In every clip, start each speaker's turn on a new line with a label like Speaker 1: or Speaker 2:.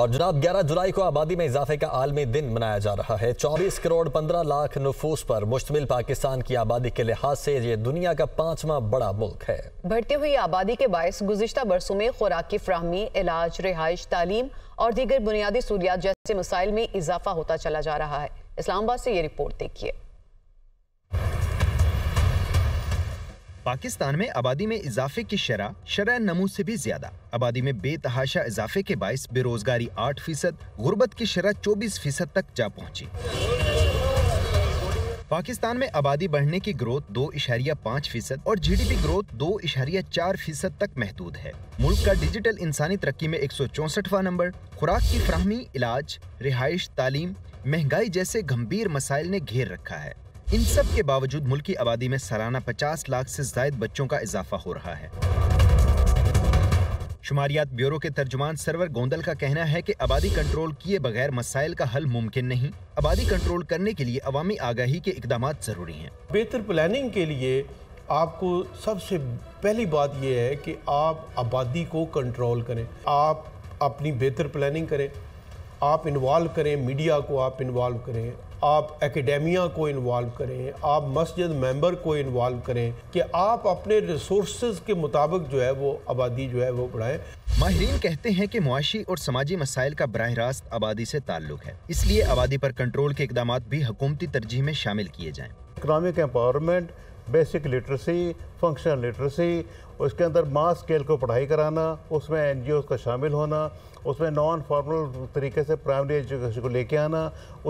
Speaker 1: और जनाब 11 जुलाई को आबादी में इजाफे का आलमी दिन मनाया जा रहा है 24 करोड़ 15 लाख नफूस पर मुश्तमिल पाकिस्तान की आबादी के लिहाज से ये दुनिया का पांचवा बड़ा मुल्क है बढ़ती हुई आबादी के बायस गुजशत बरसों में खुराक की फ्राहमी इलाज रिहाइश तालीम और दीगर बुनियादी सहूलियात जैसे मसाइल में इजाफा होता चला जा रहा है इस्लामाबाद से ये रिपोर्ट देखिए पाकिस्तान में आबादी में इजाफे की शरह शरह नमू से भी ज्यादा आबादी में बेतहाशा इजाफे के बायस बेरोजगारी आठ फीसद गुर्बत की शरह चौबीस फीसद तक जा पहुंची पाकिस्तान में आबादी बढ़ने की ग्रोथ दो इशारिया पाँच फीसद और जीडीपी ग्रोथ दो इशारिया चार फीसद तक महदूद है मुल्क का डिजिटल इंसानी तरक्की में एक सौ चौसठवा नंबर खुराक की फ्राहमी इलाज रिहाइश तालीम महंगाई जैसे गंभीर मसाइल ने घेर रखा है इन सब के बावजूद मुल्क की आबादी में सालाना 50 लाख से जायद बच्चों का इजाफा हो रहा है शुमारियात ब्यूरो के तर्जुमान सरवर गोंदल का कहना है कि आबादी कंट्रोल किए बगैर मसाइल का हल मुमकिन नहीं आबादी कंट्रोल करने के लिए अवामी
Speaker 2: आगाही के इकदाम ज़रूरी हैं बेहतर प्लानिंग के लिए आपको सबसे पहली बात यह है कि आप आबादी को कंट्रोल करें आप अपनी बेहतर प्लानिंग करें आप इन्वॉल्व करें मीडिया को आप इन्वॉल्व करें आप एकेडमिया को इन्वॉल्व करें आप मस्जिद मेंबर को इन्वॉल्व करें कि आप अपने रिसोर्स के मुताबिक जो है वो आबादी जो है वो बढ़ाएं माहरीन कहते हैं कि मुआशी और समाजी
Speaker 1: मसाइल का बरह रास्त आबादी से ताल्लुक है इसलिए आबादी पर कंट्रोल के इकदाम भी हुकूमती तरजीह में शामिल किए जाएँ
Speaker 3: economic empowerment basic literacy functional literacy उसके अंदर मास स्केल को पढ़ाई कराना उसमें एन का शामिल होना उसमें नॉन फॉर्मल तरीके से प्राइमरी एजुकेशन को लेके आना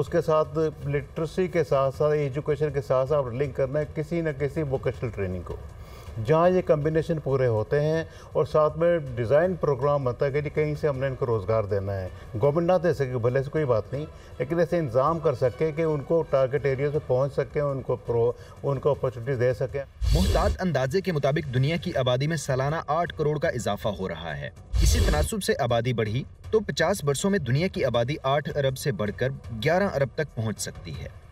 Speaker 3: उसके साथ लिटरेसी के साथ साथ एजुकेशन के साथ साथ लिंक करना है किसी न किसी वोकेशनल ट्रेनिंग को जहाँ ये कम्बिनेशन पूरे होते हैं और साथ में डिज़ाइन प्रोग्राम बनता है कि जी कहीं से हमने इनको रोज़गार देना है गवर्नमेंट ना दे सके भले से कोई बात नहीं लेकिन ऐसे इंतजाम कर सके कि उनको टारगेट एरिया से पहुँच सकें उनको प्रो उनको अपॉर्चुनिटी दे सकें
Speaker 1: मुहताद अंदाजे के मुताबिक दुनिया की आबादी में सालाना आठ करोड़ का इजाफा हो रहा है इसी तनासब से आबादी बढ़ी तो 50 वर्षों में दुनिया की आबादी 8 अरब से बढ़कर 11 अरब तक पहुंच सकती है